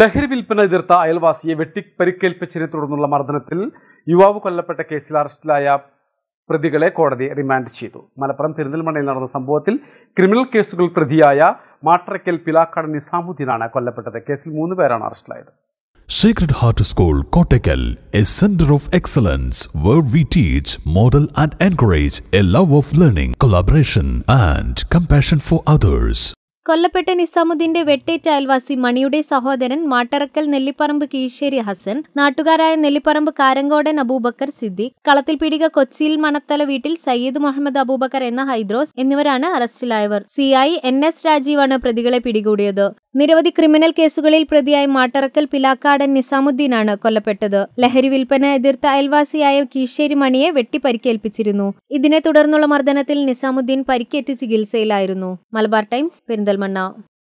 ലഹരി വിൽപ്പന എതിർത്ത അയൽവാസിയെ വെട്ടി പരിക്കേൽപ്പിച്ചതിനെ തുടർന്നുള്ള മർദ്ദനത്തിൽ യുവാവ് കൊല്ലപ്പെട്ട കേസിൽ അറസ്റ്റിലായ പ്രതികളെ കോടതി റിമാൻഡ് ചെയ്തു മലപ്പുറം തിരുനെൽമണ്ണയിൽ നടന്ന സംഭവത്തിൽ ക്രിമിനൽ കേസുകൾ പ്രതിയായ മാട്ടറയ്ക്കൽ പിലാക്കാട് നിസാമുദ്ദീനാണ് കൊല്ലപ്പെട്ടത് കേസിൽ മൂന്ന് പേരാണ് അറസ്റ്റിലായത് Secret Heart School, Kottakkal, a center of excellence where we teach, model and encourage a love of learning, collaboration and compassion for others. കൊല്ലപ്പെട്ട നിസാമുദ്ദീന്റെ വെട്ടേറ്റ അയൽവാസി മണിയുടെ സഹോദരൻ മാട്ടറക്കൽ നെല്ലിപ്പറമ്പ് കീശേരി ഹസൻ നാട്ടുകാരായ നെല്ലിപ്പറമ്പ് കാരങ്കോടൻ അബൂബക്കർ സിദ്ദിഖ് പിടിക കൊച്ചിയിൽ മണത്തല വീട്ടിൽ സയ്യിദ് മുഹമ്മദ് അബൂബക്കർ എന്ന ഹൈദ്രോസ് എന്നിവരാണ് അറസ്റ്റിലായവർ സിഐ എൻ എസ് രാജീവാണ് പ്രതികളെ പിടികൂടിയത് നിരവധി ക്രിമിനൽ കേസുകളിൽ പ്രതിയായി മാട്ടറക്കൽ പിലാക്കാടൻ നിസാമുദ്ദീനാണ് കൊല്ലപ്പെട്ടത് ലഹരി വിൽപ്പന എതിർത്ത അയൽവാസിയായ കീശേരി മണിയെ വെട്ടിപ്പരിക്കേൽപ്പിച്ചിരുന്നു ഇതിനെ തുടർന്നുള്ള മർദ്ദനത്തിൽ നിസാമുദ്ദീൻ പരിക്കേറ്റ് ചികിത്സയിലായിരുന്നു മലബാർ ടൈംസ് പെരിന്തൽമണ്ണ